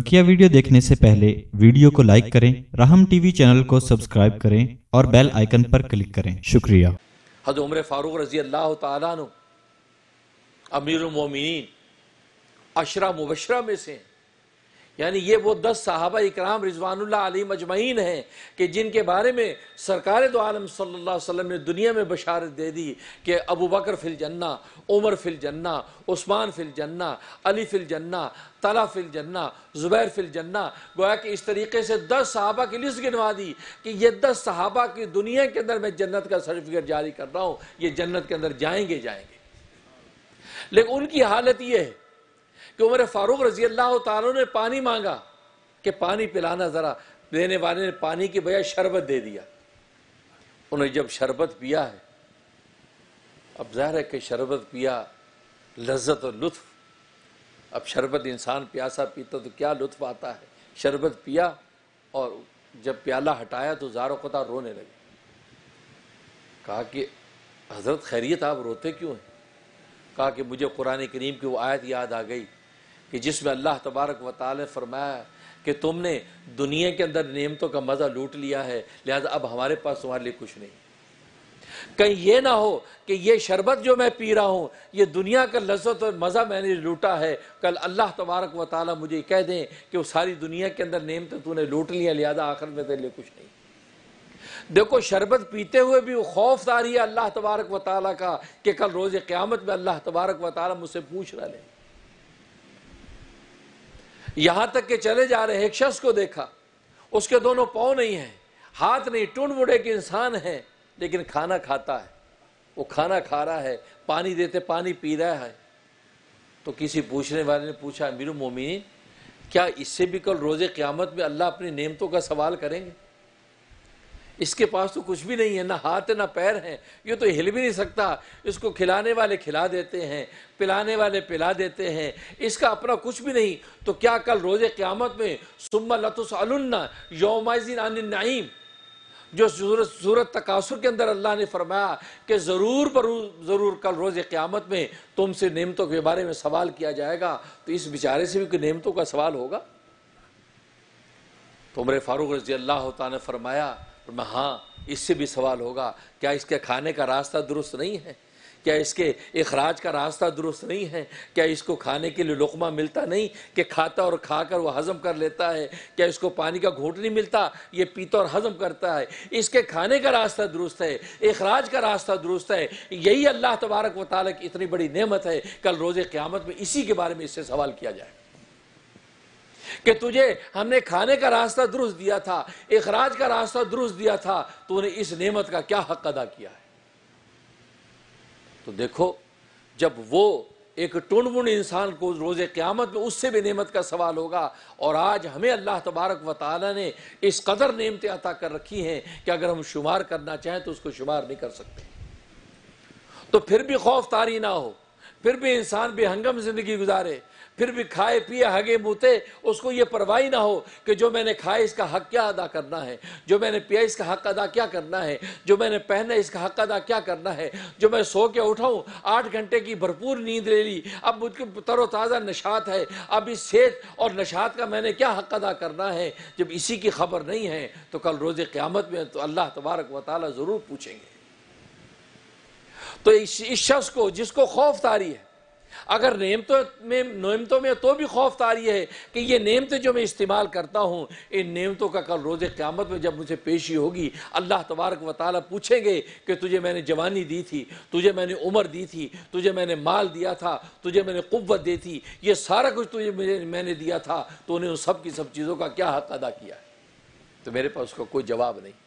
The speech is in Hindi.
बकिया वीडियो देखने से पहले वीडियो को लाइक करें राहम टीवी चैनल को सब्सक्राइब करें और बेल आइकन पर क्लिक करें शुक्रिया हज उम्र फारूक रजी अल्लाह तमीर अशरा मुबशरा में से हैं यानी ये वो दस साहबा इकराम रिजवानुल्ला अली मजमैन हैं कि जिनके बारे में सरकार दो तो आलम सल्ला वसम ने दुनिया में बशारत दे दी कि अबू बकर फिल जन्ना उमर फिल जन्ना उस्मान फिल जन्ना अली फिल जन्ना तला फिल जन्ना ज़ुबैर फिल जन्ना गोया कि इस तरीके से दस साहबा की लिस्ट गिनवा दी कि ये दस साहबा की दुनिया के अंदर मैं जन्नत का सर्टिफिकेट जारी कर रहा हूँ ये जन्नत के अंदर जाएंगे जाएंगे लेकिन उनकी हालत ये है कि उमर फारूक रजी अल्लाह तु ने पानी मांगा कि पानी पिलाना ज़रा देने वाले ने पानी की बजाय शरबत दे दिया उन्हें जब शरबत पिया है अब ज़ाहिर है कि शरबत पिया लज्जत और लुत्फ अब शरबत इंसान प्यासा पीता तो क्या लुत्फ आता है शरबत पिया और जब प्याला हटाया तो जारो कतार रोने लगे कहा कि हज़रत खैरियत आप रोते क्यों हैं कहा कि मुझे कुरान करीम की वो आयत याद आ गई कि जिसमें अल्लाह तबारक व ताल फरमाया कि तुमने दुनिया के अंदर नियमतों का मज़ा लूट लिया है लिहाजा अब हमारे पास तुम्हारे लिए कुछ नहीं कहीं ये ना हो कि ये शरबत जो मैं पी रहा हूं ये दुनिया का लजत और मज़ा मैंने लूटा है कल अल्लाह तबारक व ताली मुझे कह दें कि वो सारी दुनिया के अंदर नियम तो तूने लूट लिया लिहाजा आखिर में तेरे लिए कुछ नहीं देखो शरबत पीते हुए भी वो खौफ आ रही है अल्लाह तबारक व ताली का कि कल रोज़ क़्यामत में अल्लाह तबारक व मुझसे पूछ रहा है यहां तक के चले जा रहे एक शख्स को देखा उसके दोनों पाँव नहीं है हाथ नहीं टूट मुड़े के इंसान है लेकिन खाना खाता है वो खाना खा रहा है पानी देते पानी पी रहा है तो किसी पूछने वाले ने पूछा अमीर मोमिन क्या इससे भी कल रोजे क़्यामत में अल्लाह अपनी नेमतों का सवाल करेंगे इसके पास तो कुछ भी नहीं है ना हाथ है ना पैर है ये तो हिल भी नहीं सकता इसको खिलाने वाले खिला देते हैं पिलाने वाले पिला देते हैं इसका अपना कुछ भी नहीं तो क्या कल रोज़ क़्यामत में सुम्मा लतुसलन्ना योमाजिन नाइम जो सूरत सूरत तकासुर के अंदर अल्लाह ने फरमाया कि ज़रूर ज़रूर कल रोज़ क़्यामत में तुमसे नेमतों के बारे में सवाल किया जाएगा तो इस बेचारे से भी कोई नेमतों का सवाल होगा तो उम्र फ़ारूक रजी अल्लाह ने फरमाया मैं हाँ इससे भी सवाल होगा क्या इसके खाने का रास्ता दुरुस्त नहीं है क्या इसके अखराज का रास्ता दुरुस्त नहीं है क्या इसको खाने के लिए लुकमा मिलता नहीं कि खाता और खा कर वह हज़म कर लेता है क्या इसको पानी का घूट नहीं मिलता ये पीता और हज़म करता है इसके खाने का रास्ता दुरुस्त है अखराज का रास्ता दुरुस्त है यही अल्लाह तबारक व ताली की इतनी बड़ी नेमत है कल रोज़ क़्यामत में इसी के बारे में इससे सवाल किया जाएगा कि तुझे हमने खाने का रास्ता दुरुस्त दिया था इखराज का रास्ता दुरुस्त दिया था तो उन्हें इस नेमत का क्या हक अदा किया है तो देखो जब वो एक टुणमुन इंसान को रोजे क़्यामत में उससे भी नेमत का सवाल होगा और आज हमें अल्लाह तबारक व ताली ने इस कदर नेमतें अता कर रखी हैं कि अगर हम शुमार करना चाहें तो उसको शुमार नहीं कर सकते तो फिर भी खौफ तारी ना हो फिर भी इंसान बेहंगम जिंदगी गुजारे फिर भी खाए पिए हगे मूते उसको ये परवाही ना हो कि जो मैंने खाए इसका हक क्या अदा करना है जो मैंने पिया इसका हक अदा क्या करना है जो मैंने पहना इसका हक अदा क्या करना है जो मैं सो के उठाऊँ आठ घंटे की भरपूर नींद ले ली अब मुझको तरोताज़ा नशात है अब इस सेहत और नशात का मैंने क्या हक अदा करना है जब इसी की खबर नहीं है तो कल रोज़ क़्यामत में तो अल्लाह तबारक वाली ज़रूर पूछेंगे तो इस, इस शख्स को जिसको खौफ तारी है अगर नेमतों में नेमतों में तो भी खौफ तारी है कि ये नेमतें जो मैं इस्तेमाल करता हूँ इन नेमतों का कल रोज़ क़्यामत में जब मुझे पेशी होगी अल्लाह तबारक व ताली पूछेंगे कि तुझे मैंने जवानी दी थी तुझे मैंने उम्र दी थी तुझे मैंने माल दिया था तुझे मैंने कुत दी थी ये सारा कुछ तुझे मैंने दिया था तो उन्हें उन सब की सब चीज़ों का क्या हक अदा किया तो मेरे पास उसका कोई जवाब नहीं